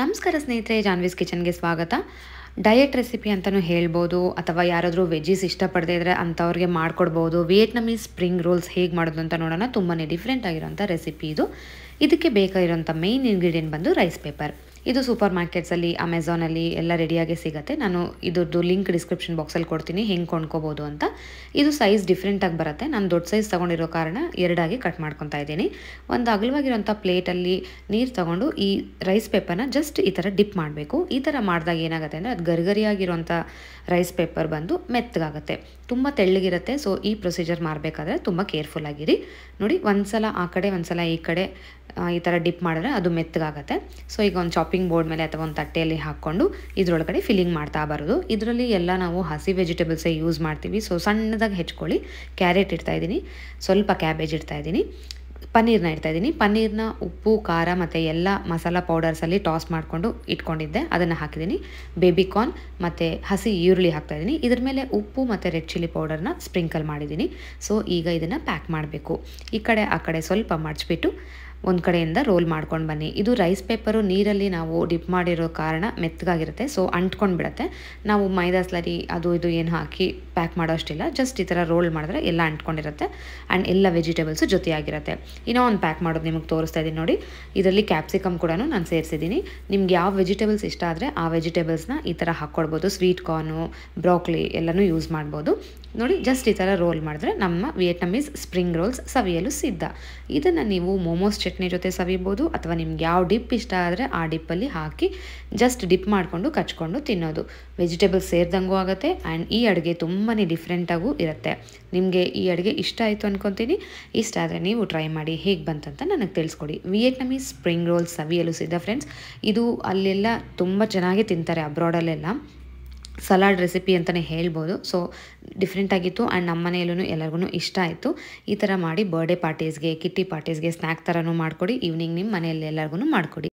ನಮಸ್ಕಾರ ಸ್ನೇಹಿತರೆ ಜಾನ್ವೀಸ್ ಕಿಚನ್ಗೆ ಸ್ವಾಗತ ಡಯಟ್ ರೆಸಿಪಿ ಅಂತಲೂ ಹೇಳ್ಬೋದು ಅಥವಾ ಯಾರಾದರೂ ವೆಜ್ಜಿಸ್ ಇಷ್ಟಪಡದೇ ಇದ್ದರೆ ಅಂಥವ್ರಿಗೆ ಮಾಡಿಕೊಡ್ಬೋದು ವಿಯೆಟ್ನಮೀಸ್ ಸ್ಪ್ರಿಂಗ್ ರೋಲ್ಸ್ ಹೇಗೆ ಮಾಡೋದು ಅಂತ ನೋಡೋಣ ತುಂಬಾ ಡಿಫ್ರೆಂಟ್ ಆಗಿರೋಂಥ ರೆಸಿಪಿ ಇದು ಇದಕ್ಕೆ ಬೇಕಾಗಿರೋಂಥ ಮೇಯ್ನ್ ಇಂಗ್ರೀಡಿಯೆಂಟ್ ಬಂದು ರೈಸ್ ಪೇಪರ್ ಇದು ಸೂಪರ್ ಮಾರ್ಕೆಟ್ಸಲ್ಲಿ ಅಮೆಝಾನಲ್ಲಿ ಎಲ್ಲ ರೆಡಿಯಾಗಿ ಸಿಗುತ್ತೆ ನಾನು ಇದರದ್ದು ಲಿಂಕ್ ಡಿಸ್ಕ್ರಿಪ್ಷನ್ ಬಾಕ್ಸಲ್ಲಿ ಕೊಡ್ತೀನಿ ಹೆಂಗೆ ಕೊಂಡ್ಕೋಬೋದು ಅಂತ ಇದು ಸೈಜ್ ಡಿಫ್ರೆಂಟಾಗಿ ಬರುತ್ತೆ ನಾನು ದೊಡ್ಡ ಸೈಜ್ ತೊಗೊಂಡಿರೋ ಕಾರಣ ಎರಡಾಗಿ ಕಟ್ ಮಾಡ್ಕೊತಾ ಇದ್ದೀನಿ ಒಂದು ಅಗಲವಾಗಿರೋಂಥ ಪ್ಲೇಟಲ್ಲಿ ನೀರು ತೊಗೊಂಡು ಈ ರೈಸ್ ಪೇಪರ್ನ ಜಸ್ಟ್ ಈ ಥರ ಡಿಪ್ ಮಾಡಬೇಕು ಈ ಥರ ಮಾಡಿದಾಗ ಏನಾಗುತ್ತೆ ಅಂದರೆ ಅದು ಗರಿಗರಿಯಾಗಿರುವಂಥ ರೈಸ್ ಪೇಪರ್ ಬಂದು ಮೆತ್ತಗಾಗುತ್ತೆ ತುಂಬ ತೆಳ್ಳಗಿರುತ್ತೆ ಸೊ ಈ ಪ್ರೊಸೀಜರ್ ಮಾಡಬೇಕಾದ್ರೆ ತುಂಬ ಕೇರ್ಫುಲ್ ಆಗಿರಿ ನೋಡಿ ಒಂದು ಸಲ ಆ ಕಡೆ ಒಂದು ಸಲ ಈ ಕಡೆ ಈ ಥರ ಡಿಪ್ ಮಾಡಿದ್ರೆ ಅದು ಮೆತ್ತಗಾಗತ್ತೆ ಸೊ ಈಗ ಒಂದು ಚಾಪಿಂಗ್ ಬೋರ್ಡ್ ಮೇಲೆ ಅಥವಾ ಒಂದು ತಟ್ಟೆಯಲ್ಲಿ ಹಾಕ್ಕೊಂಡು ಇದರೊಳಗಡೆ ಫಿಲ್ಲಿಂಗ್ ಮಾಡ್ತಾ ಬರೋದು ಇದರಲ್ಲಿ ಎಲ್ಲ ನಾವು ಹಸಿ ವೆಜಿಟೇಬಲ್ಸೇ ಯೂಸ್ ಮಾಡ್ತೀವಿ ಸೊ ಸಣ್ಣದಾಗಿ ಹೆಚ್ಕೊಳ್ಳಿ ಕ್ಯಾರೆಟ್ ಇದ್ದೀನಿ ಸ್ವಲ್ಪ ಕ್ಯಾಬೇಜ್ ಇಡ್ತಾಯಿದ್ದೀನಿ ಪನ್ನೀರ್ನ ಇದ್ದೀನಿ ಪನ್ನೀರ್ನ ಉಪ್ಪು ಖಾರ ಮತ್ತು ಎಲ್ಲ ಮಸಾಲ ಪೌಡರ್ಸಲ್ಲಿ ಟಾಸ್ ಮಾಡಿಕೊಂಡು ಇಟ್ಕೊಂಡಿದ್ದೆ ಅದನ್ನು ಹಾಕಿದ್ದೀನಿ ಬೇಬಿಕಾರ್ನ್ ಮತ್ತು ಹಸಿ ಈರುಳ್ಳಿ ಇದ್ದೀನಿ ಇದ್ರ ಮೇಲೆ ಉಪ್ಪು ಮತ್ತು ರೆಡ್ ಚಿಲ್ಲಿ ಪೌಡರ್ನ ಸ್ಪ್ರಿಂಕಲ್ ಮಾಡಿದ್ದೀನಿ ಸೊ ಈಗ ಇದನ್ನು ಪ್ಯಾಕ್ ಮಾಡಬೇಕು ಈ ಕಡೆ ಆ ಕಡೆ ಸ್ವಲ್ಪ ಮಡಚಿಬಿಟ್ಟು ಒಂದು ಕಡೆಯಿಂದ ರೋಲ್ ಮಾಡ್ಕೊಂಡು ಬನ್ನಿ ಇದು ರೈಸ್ ಪೇಪರು ನೀರಲ್ಲಿ ನಾವು ಡಿಪ್ ಮಾಡಿರೋ ಕಾರಣ ಮೆತ್ತಗಾಗಿರುತ್ತೆ ಸೊ ಅಂಟ್ಕೊಂಡು ಬಿಡುತ್ತೆ ನಾವು ಮೈದಾ ಸ್ಲರಿ ಅದು ಇದು ಏನು ಹಾಕಿ ಪ್ಯಾಕ್ ಮಾಡೋ ಅಷ್ಟಿಲ್ಲ ಜಸ್ಟ್ ಈ ಥರ ರೋಲ್ ಮಾಡಿದ್ರೆ ಎಲ್ಲ ಅಂಟ್ಕೊಂಡಿರುತ್ತೆ ಆ್ಯಂಡ್ ಎಲ್ಲ ವೆಜಿಟೇಬಲ್ಸು ಜೊತೆಯಾಗಿರುತ್ತೆ ಇನ್ನೂ ಒಂದು ಪ್ಯಾಕ್ ಮಾಡೋದು ನಿಮಗೆ ತೋರಿಸ್ತಾ ಇದ್ದೀನಿ ನೋಡಿ ಇದರಲ್ಲಿ ಕ್ಯಾಪ್ಸಿಕಮ್ ಕೂಡ ನಾನು ಸೇರಿಸಿದ್ದೀನಿ ನಿಮ್ಗೆ ಯಾವ ವೆಜಿಟೇಬಲ್ಸ್ ಇಷ್ಟ ಆದರೆ ಆ ವೆಜಿಟೇಬಲ್ಸ್ನ ಈ ಥರ ಹಾಕ್ಕೊಡ್ಬೋದು ಸ್ವೀಟ್ ಕಾರ್ನು ಬ್ರಾಕ್ಲಿ ಎಲ್ಲನೂ ಯೂಸ್ ಮಾಡ್ಬೋದು ನೋಡಿ ಜಸ್ಟ್ ಈ ಥರ ರೋಲ್ ಮಾಡಿದ್ರೆ ನಮ್ಮ ವಿಯೆಟ್ನಮೀಸ್ ಸ್ಪ್ರಿಂಗ್ ರೋಲ್ಸ್ ಸವಿಯಲು ಸಿದ್ಧ ಇದನ್ನು ನೀವು ಮೋಮೋಸ್ ಚಟ್ನಿ ಜೊತೆ ಸವಿಬೋದು ಅಥವಾ ನಿಮ್ಗೆ ಯಾವ ಡಿಪ್ ಇಷ್ಟ ಆದರೆ ಆ ಡಿಪ್ಪಲ್ಲಿ ಹಾಕಿ ಜಸ್ಟ್ ಡಿಪ್ ಮಾಡಿಕೊಂಡು ಕಚ್ಕೊಂಡು ತಿನ್ನೋದು ವೆಜಿಟೇಬಲ್ಸ್ ಸೇರಿದಂಗೂ ಆಗುತ್ತೆ ಆ್ಯಂಡ್ ಈ ಅಡುಗೆ ತುಂಬಾ ಡಿಫ್ರೆಂಟಾಗೂ ಇರುತ್ತೆ ನಿಮಗೆ ಈ ಅಡುಗೆ ಇಷ್ಟ ಆಯಿತು ಅನ್ಕೊತೀನಿ ಇಷ್ಟ ಆದರೆ ನೀವು ಟ್ರೈ ಮಾಡಿ ಹೇಗೆ ಬಂತಂತ ನನಗೆ ತಿಳಿಸ್ಕೊಡಿ ವಿಯೆಟ್ನಮೀಸ್ ಸ್ಪ್ರಿಂಗ್ ರೋಲ್ಸ್ ಸವಿಯಲು ಸಿದ್ಧ ಫ್ರೆಂಡ್ಸ್ ಇದು ಅಲ್ಲೆಲ್ಲ ತುಂಬ ಚೆನ್ನಾಗಿ ತಿಂತಾರೆ ಅಬ್ರಾಡಲ್ಲೆಲ್ಲ ಸಲಾಡ್ ರೆಸಿಪಿ ಅಂತಲೇ ಹೇಳ್ಬೋದು ಸೊ ಆಗಿತ್ತು ಆ್ಯಂಡ್ ನಮ್ಮ ಮನೆಯಲ್ಲೂ ಎಲ್ಲರಿಗೂ ಇಷ್ಟ ಆಯಿತು ಈ ಥರ ಮಾಡಿ ಬರ್ಡೇ ಪಾರ್ಟೀಸ್ಗೆ ಕಿಟ್ಟಿ ಪಾರ್ಟೀಸ್ಗೆ ಸ್ನ್ಯಾಕ್ ಥರನೂ ಮಾಡಿಕೊಡಿ ಈವ್ನಿಂಗ್ ನಿಮ್ಮ ಮನೆಯಲ್ಲಿ ಎಲ್ಲರಿಗೂ ಮಾಡಿಕೊಡಿ